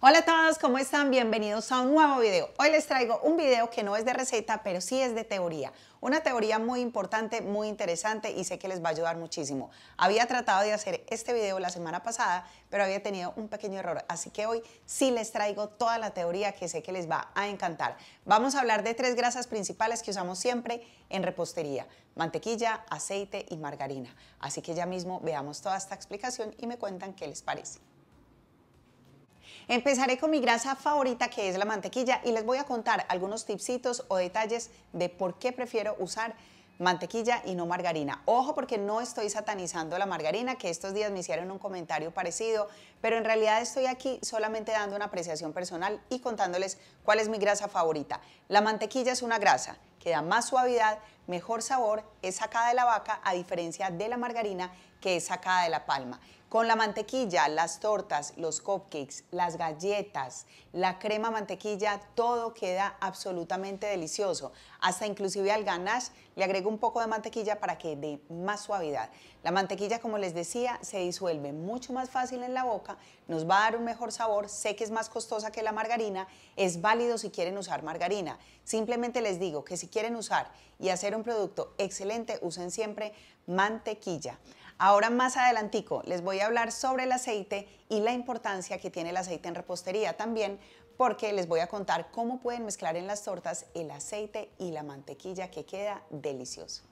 Hola a todos, ¿cómo están? Bienvenidos a un nuevo video. Hoy les traigo un video que no es de receta, pero sí es de teoría. Una teoría muy importante, muy interesante y sé que les va a ayudar muchísimo. Había tratado de hacer este video la semana pasada, pero había tenido un pequeño error, así que hoy sí les traigo toda la teoría que sé que les va a encantar. Vamos a hablar de tres grasas principales que usamos siempre en repostería, mantequilla, aceite y margarina. Así que ya mismo veamos toda esta explicación y me cuentan qué les parece. Empezaré con mi grasa favorita que es la mantequilla y les voy a contar algunos tipsitos o detalles de por qué prefiero usar mantequilla y no margarina. Ojo porque no estoy satanizando la margarina, que estos días me hicieron un comentario parecido, pero en realidad estoy aquí solamente dando una apreciación personal y contándoles cuál es mi grasa favorita. La mantequilla es una grasa Queda más suavidad, mejor sabor, es sacada de la vaca a diferencia de la margarina que es sacada de la palma. Con la mantequilla, las tortas, los cupcakes, las galletas, la crema mantequilla, todo queda absolutamente delicioso. Hasta inclusive al ganache le agrego un poco de mantequilla para que dé más suavidad. La mantequilla, como les decía, se disuelve mucho más fácil en la boca, nos va a dar un mejor sabor, sé que es más costosa que la margarina, es válido si quieren usar margarina. Simplemente les digo que si quieren usar y hacer un producto excelente, usen siempre mantequilla. Ahora más adelantico les voy a hablar sobre el aceite y la importancia que tiene el aceite en repostería también porque les voy a contar cómo pueden mezclar en las tortas el aceite y la mantequilla que queda delicioso.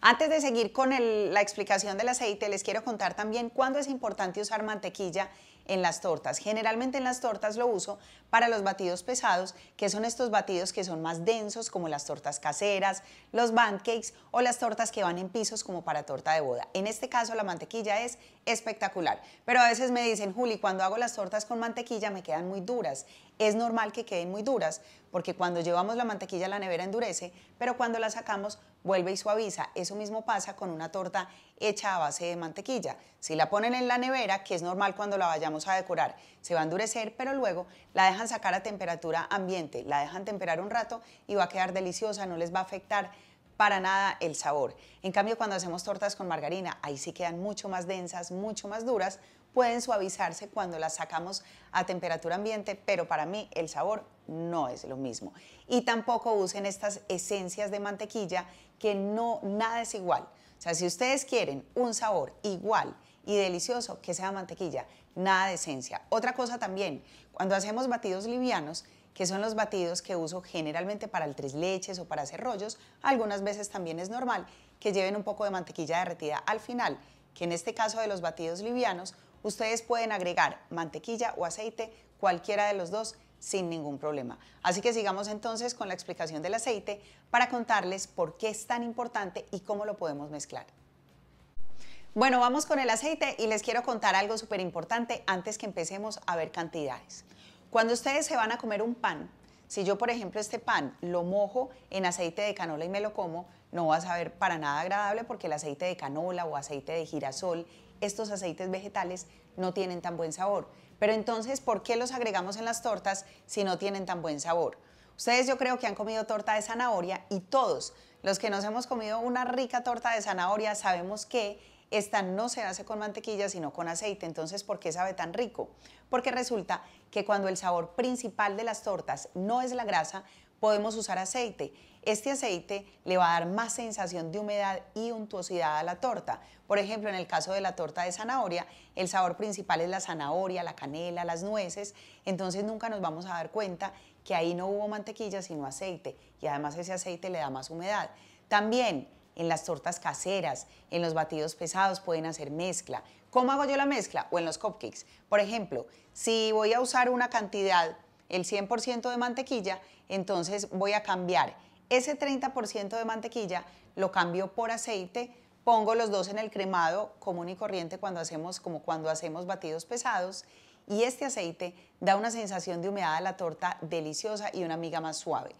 Antes de seguir con la explicación del aceite, les quiero contar también cuándo es importante usar mantequilla en las tortas. Generalmente en las tortas lo uso para los batidos pesados, que son estos batidos que son más densos, como las tortas caseras, los pancakes o las tortas que van en pisos como para torta de boda. En este caso la mantequilla es espectacular, pero a veces me dicen, Juli, cuando hago las tortas con mantequilla me quedan muy duras. Es normal que queden muy duras, porque cuando llevamos la mantequilla a la nevera endurece, pero cuando la sacamos vuelve y suaviza. Eso mismo pasa con una torta hecha a base de mantequilla. Si la ponen en la nevera, que es normal cuando la vayamos a decorar, se va a endurecer, pero luego la dejan sacar a temperatura ambiente, la dejan temperar un rato y va a quedar deliciosa, no les va a afectar para nada el sabor. En cambio, cuando hacemos tortas con margarina, ahí sí quedan mucho más densas, mucho más duras, pueden suavizarse cuando las sacamos a temperatura ambiente, pero para mí el sabor no es lo mismo. Y tampoco usen estas esencias de mantequilla que no nada es igual. O sea, si ustedes quieren un sabor igual y delicioso, que sea mantequilla, nada de esencia. Otra cosa también, cuando hacemos batidos livianos, que son los batidos que uso generalmente para el leches o para hacer rollos. Algunas veces también es normal que lleven un poco de mantequilla derretida al final, que en este caso de los batidos livianos, ustedes pueden agregar mantequilla o aceite, cualquiera de los dos, sin ningún problema. Así que sigamos entonces con la explicación del aceite para contarles por qué es tan importante y cómo lo podemos mezclar. Bueno, vamos con el aceite y les quiero contar algo súper importante antes que empecemos a ver cantidades. Cuando ustedes se van a comer un pan, si yo, por ejemplo, este pan lo mojo en aceite de canola y me lo como, no va a saber para nada agradable porque el aceite de canola o aceite de girasol, estos aceites vegetales no tienen tan buen sabor. Pero entonces, ¿por qué los agregamos en las tortas si no tienen tan buen sabor? Ustedes yo creo que han comido torta de zanahoria y todos los que nos hemos comido una rica torta de zanahoria sabemos que esta no se hace con mantequilla, sino con aceite. Entonces, ¿por qué sabe tan rico? Porque resulta que cuando el sabor principal de las tortas no es la grasa, podemos usar aceite. Este aceite le va a dar más sensación de humedad y untuosidad a la torta. Por ejemplo, en el caso de la torta de zanahoria, el sabor principal es la zanahoria, la canela, las nueces, entonces nunca nos vamos a dar cuenta que ahí no hubo mantequilla sino aceite y además ese aceite le da más humedad. También en las tortas caseras, en los batidos pesados pueden hacer mezcla. ¿Cómo hago yo la mezcla? O en los cupcakes. Por ejemplo, si voy a usar una cantidad, el 100% de mantequilla, entonces voy a cambiar ese 30% de mantequilla, lo cambio por aceite, pongo los dos en el cremado común y corriente cuando hacemos, como cuando hacemos batidos pesados, y este aceite da una sensación de humedad a la torta deliciosa y una miga más suave.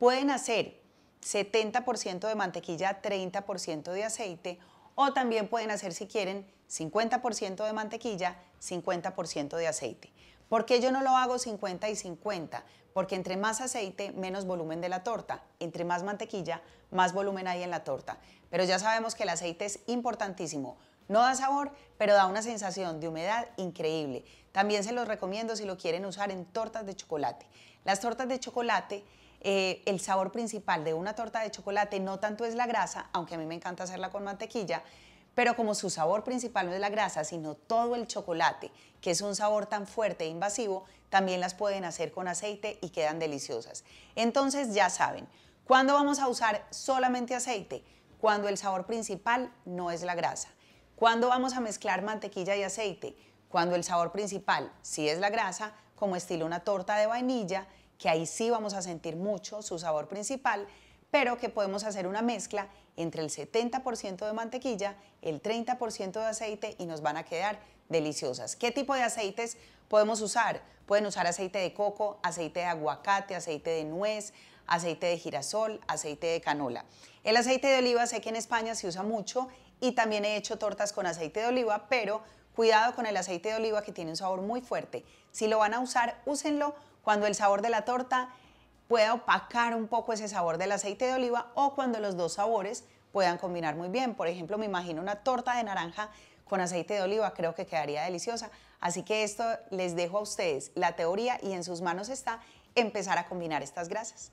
Pueden hacer 70% de mantequilla, 30% de aceite o también pueden hacer si quieren 50% de mantequilla, 50% de aceite. ¿Por qué yo no lo hago 50 y 50? Porque entre más aceite, menos volumen de la torta. Entre más mantequilla, más volumen hay en la torta. Pero ya sabemos que el aceite es importantísimo. No da sabor, pero da una sensación de humedad increíble. También se los recomiendo si lo quieren usar en tortas de chocolate. Las tortas de chocolate eh, el sabor principal de una torta de chocolate no tanto es la grasa, aunque a mí me encanta hacerla con mantequilla, pero como su sabor principal no es la grasa, sino todo el chocolate, que es un sabor tan fuerte e invasivo, también las pueden hacer con aceite y quedan deliciosas. Entonces ya saben, ¿cuándo vamos a usar solamente aceite? Cuando el sabor principal no es la grasa. ¿Cuándo vamos a mezclar mantequilla y aceite? Cuando el sabor principal sí es la grasa, como estilo una torta de vainilla, que ahí sí vamos a sentir mucho su sabor principal, pero que podemos hacer una mezcla entre el 70% de mantequilla, el 30% de aceite y nos van a quedar deliciosas. ¿Qué tipo de aceites podemos usar? Pueden usar aceite de coco, aceite de aguacate, aceite de nuez, aceite de girasol, aceite de canola. El aceite de oliva sé que en España se usa mucho y también he hecho tortas con aceite de oliva, pero cuidado con el aceite de oliva que tiene un sabor muy fuerte. Si lo van a usar, úsenlo cuando el sabor de la torta pueda opacar un poco ese sabor del aceite de oliva o cuando los dos sabores puedan combinar muy bien. Por ejemplo, me imagino una torta de naranja con aceite de oliva, creo que quedaría deliciosa. Así que esto les dejo a ustedes la teoría y en sus manos está empezar a combinar estas grasas.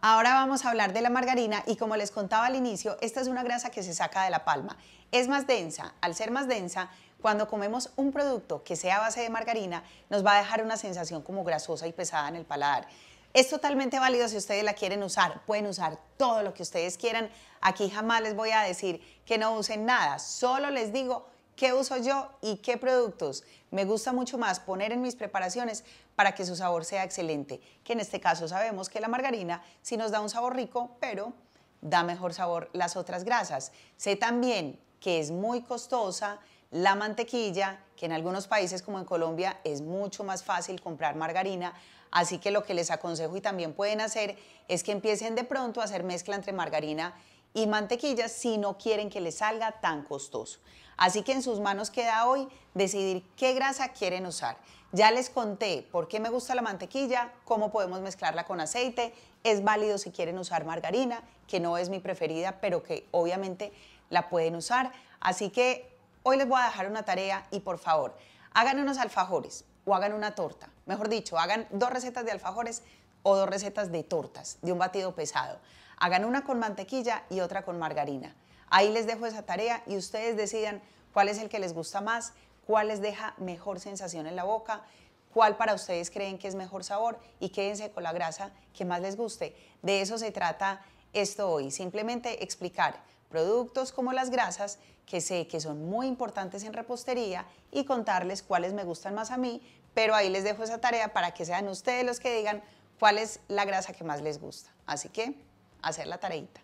Ahora vamos a hablar de la margarina y como les contaba al inicio, esta es una grasa que se saca de la palma. Es más densa, al ser más densa cuando comemos un producto que sea a base de margarina, nos va a dejar una sensación como grasosa y pesada en el paladar. Es totalmente válido si ustedes la quieren usar. Pueden usar todo lo que ustedes quieran. Aquí jamás les voy a decir que no usen nada. Solo les digo qué uso yo y qué productos. Me gusta mucho más poner en mis preparaciones para que su sabor sea excelente, que en este caso sabemos que la margarina sí nos da un sabor rico, pero da mejor sabor las otras grasas. Sé también que es muy costosa, la mantequilla, que en algunos países como en Colombia es mucho más fácil comprar margarina, así que lo que les aconsejo y también pueden hacer es que empiecen de pronto a hacer mezcla entre margarina y mantequilla si no quieren que les salga tan costoso. Así que en sus manos queda hoy decidir qué grasa quieren usar. Ya les conté por qué me gusta la mantequilla, cómo podemos mezclarla con aceite. Es válido si quieren usar margarina, que no es mi preferida, pero que obviamente la pueden usar. Así que Hoy les voy a dejar una tarea y por favor, hagan unos alfajores o hagan una torta. Mejor dicho, hagan dos recetas de alfajores o dos recetas de tortas, de un batido pesado. Hagan una con mantequilla y otra con margarina. Ahí les dejo esa tarea y ustedes decidan cuál es el que les gusta más, cuál les deja mejor sensación en la boca, cuál para ustedes creen que es mejor sabor y quédense con la grasa que más les guste. De eso se trata esto hoy, simplemente explicar productos como las grasas, que sé que son muy importantes en repostería, y contarles cuáles me gustan más a mí, pero ahí les dejo esa tarea para que sean ustedes los que digan cuál es la grasa que más les gusta. Así que, hacer la tareita.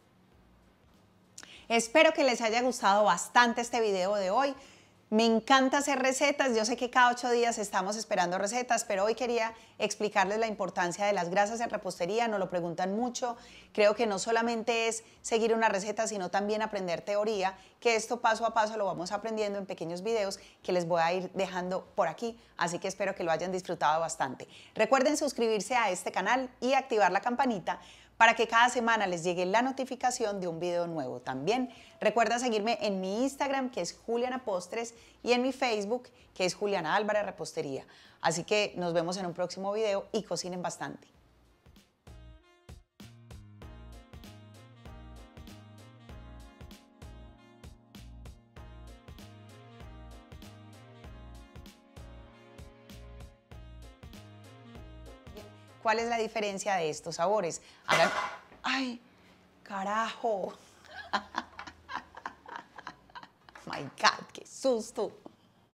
Espero que les haya gustado bastante este video de hoy. Me encanta hacer recetas, yo sé que cada ocho días estamos esperando recetas, pero hoy quería explicarles la importancia de las grasas en repostería, no lo preguntan mucho, creo que no solamente es seguir una receta, sino también aprender teoría, que esto paso a paso lo vamos aprendiendo en pequeños videos que les voy a ir dejando por aquí, así que espero que lo hayan disfrutado bastante. Recuerden suscribirse a este canal y activar la campanita para que cada semana les llegue la notificación de un video nuevo. También recuerda seguirme en mi Instagram, que es Juliana Postres, y en mi Facebook, que es Juliana Álvarez Repostería. Así que nos vemos en un próximo video y cocinen bastante. ¿Cuál es la diferencia de estos sabores? ver. ¡Ay, carajo! my God, qué susto.